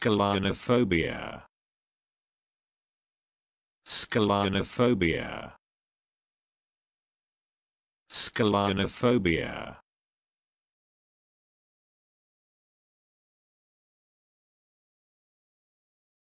Scalinophobia. Scalinophobia. Scalinophobia.